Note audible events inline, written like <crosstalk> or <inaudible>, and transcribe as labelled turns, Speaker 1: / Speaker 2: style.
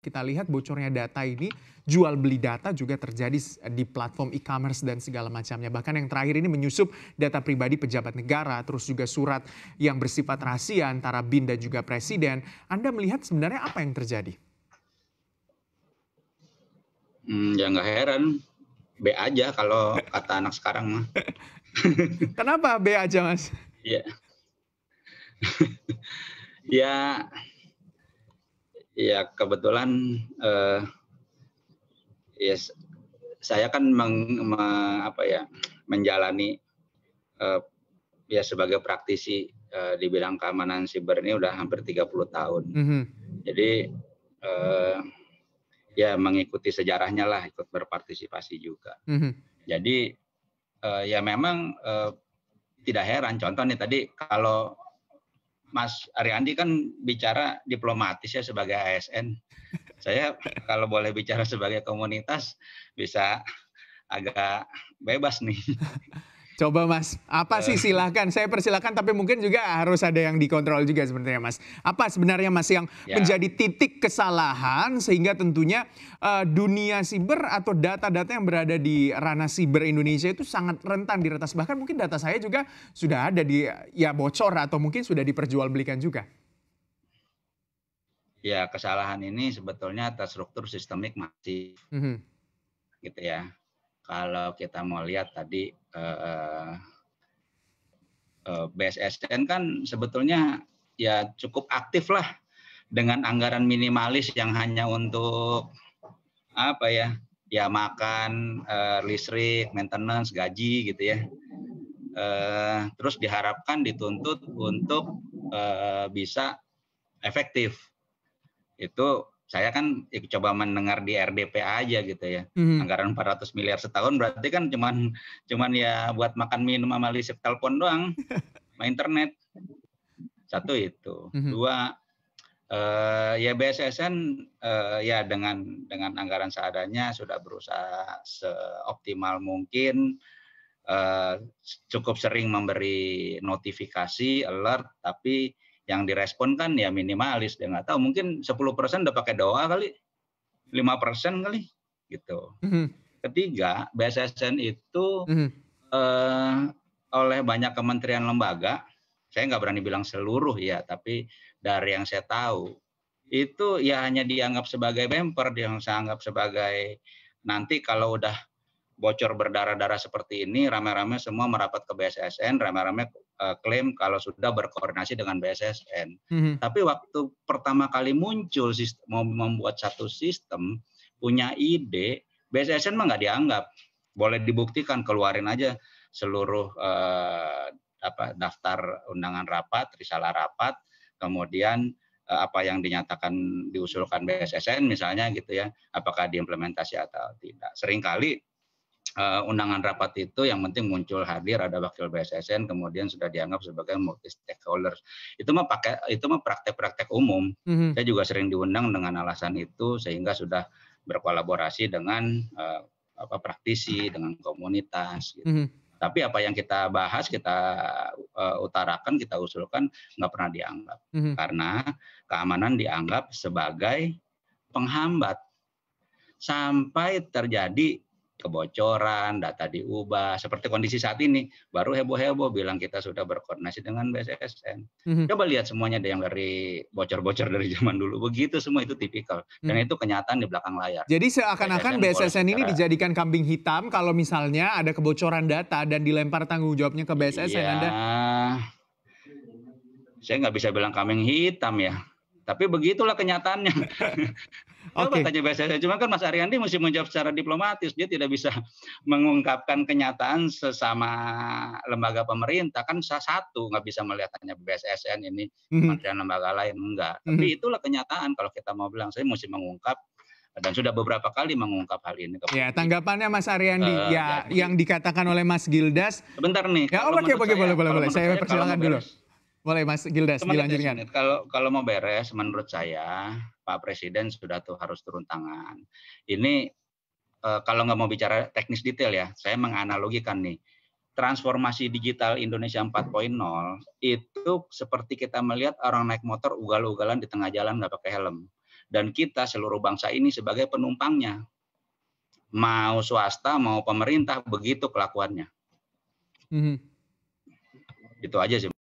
Speaker 1: kita lihat bocornya data ini, jual beli data juga terjadi di platform e-commerce dan segala macamnya. Bahkan yang terakhir ini menyusup data pribadi pejabat negara, terus juga surat yang bersifat rahasia antara BIN dan juga presiden. Anda melihat sebenarnya apa yang terjadi?
Speaker 2: Hmm, ya nggak heran, B aja kalau
Speaker 1: kata anak sekarang mah. <laughs> Kenapa B aja mas?
Speaker 2: Iya. ya, <laughs> ya Iya, eh, ya kebetulan uh, ya saya kan meng, me, apa ya menjalani uh, ya sebagai praktisi uh, di bidang keamanan siber ini udah hampir 30 tahun. Mm -hmm. Jadi uh, ya mengikuti sejarahnya lah ikut berpartisipasi juga. Mm -hmm. Jadi uh, ya memang uh, tidak heran contoh nih tadi kalau Mas Ariandi kan bicara diplomatis ya sebagai ASN. Saya kalau boleh bicara sebagai komunitas bisa agak bebas nih.
Speaker 1: Coba Mas, apa sih eh. silahkan. Saya persilahkan tapi mungkin juga harus ada yang dikontrol juga sebenarnya Mas. Apa sebenarnya Mas yang ya. menjadi titik kesalahan sehingga tentunya uh, dunia siber atau data-data yang berada di ranah siber Indonesia itu sangat rentan diretas. Bahkan mungkin data saya juga sudah ada di ya bocor atau mungkin sudah diperjualbelikan juga.
Speaker 2: Ya kesalahan ini sebetulnya atas struktur sistemik masih mm -hmm. gitu ya kalau kita mau lihat tadi eh, eh, eh BSSN kan sebetulnya ya cukup aktif lah dengan anggaran minimalis yang hanya untuk apa ya ya makan eh, listrik maintenance gaji gitu ya eh, terus diharapkan dituntut untuk eh, bisa efektif itu saya kan coba mendengar di RDP aja gitu ya. Hmm. Anggaran 400 miliar setahun berarti kan cuman cuman ya buat makan minum sama listrik telepon doang, <laughs> sama internet. Satu itu. Hmm. Dua eh, ya BSSN eh, ya dengan dengan anggaran seadanya sudah berusaha seoptimal mungkin eh, cukup sering memberi notifikasi alert tapi yang direspon kan ya minimalis dia nggak tahu mungkin 10% udah pakai doa kali 5% kali gitu mm-hmm. ketiga BSSN itu mm-hmm. eh, oleh banyak kementerian lembaga saya nggak berani bilang seluruh ya tapi dari yang saya tahu itu ya hanya dianggap sebagai bemper yang saya anggap sebagai nanti kalau udah bocor berdarah-darah seperti ini rame-rame semua merapat ke BSSN rame-rame uh, klaim kalau sudah berkoordinasi dengan BSSN. Mm-hmm. Tapi waktu pertama kali muncul sistem, mau membuat satu sistem punya ide, BSSN mah nggak dianggap. Boleh dibuktikan keluarin aja seluruh eh, apa daftar undangan rapat, risalah rapat, kemudian eh, apa yang dinyatakan diusulkan BSSN misalnya gitu ya, apakah diimplementasi atau tidak. Seringkali uh, undangan rapat itu yang penting muncul hadir ada wakil BSSN kemudian sudah dianggap sebagai multi stakeholder itu mah pakai itu mah praktek-praktek umum mm-hmm. saya juga sering diundang dengan alasan itu sehingga sudah berkolaborasi dengan uh, apa praktisi dengan komunitas gitu. mm-hmm. tapi apa yang kita bahas kita uh, utarakan kita usulkan nggak pernah dianggap mm-hmm. karena keamanan dianggap sebagai penghambat sampai terjadi kebocoran, data diubah. Seperti kondisi saat ini, baru heboh-heboh bilang kita sudah berkoordinasi dengan BSSN. Mm-hmm. Coba lihat semuanya ada yang dari bocor-bocor dari zaman dulu. Begitu semua itu tipikal. Mhm. Dan mm-hmm. itu kenyataan di belakang layar. Jadi seakan-akan BSSN, BSSN ini secara...
Speaker 1: dijadikan kambing hitam kalau misalnya ada kebocoran data dan dilempar tanggung jawabnya ke BSSN. Iya. Anda...
Speaker 2: Saya nggak bisa bilang kambing hitam ya tapi begitulah kenyataannya. <laughs> Coba okay. tanya BSSN. Cuma kan Mas Ariandi mesti menjawab secara diplomatis. Dia tidak bisa <laughs> mengungkapkan kenyataan sesama lembaga pemerintah. Kan satu nggak bisa melihat hanya BSSN ini kementerian mm -hmm. lembaga lain enggak. Mhm. Tapi itulah kenyataan kalau kita mau bilang saya mesti mengungkap dan sudah beberapa kali mengungkap hal ini.
Speaker 1: Ya, tanggapannya Mas Ariandi uh, ya yang dikatakan oleh Mas Gildas. Sebentar nih. Ya, oke, oke, boleh, boleh, boleh. Saya, saya persilakan dulu. Beres, boleh Mas Gildas dilanjutkan.
Speaker 2: Kalau kalau mau beres menurut saya Pak Presiden sudah tuh harus turun tangan. Ini eh, kalau nggak mau bicara teknis detail ya, saya menganalogikan nih. Transformasi digital Indonesia 4.0 itu seperti kita melihat orang naik motor ugal-ugalan di tengah jalan nggak pakai helm. Dan kita seluruh bangsa ini sebagai penumpangnya. Mau swasta, mau pemerintah, begitu kelakuannya. Mm -hmm. Itu aja sih.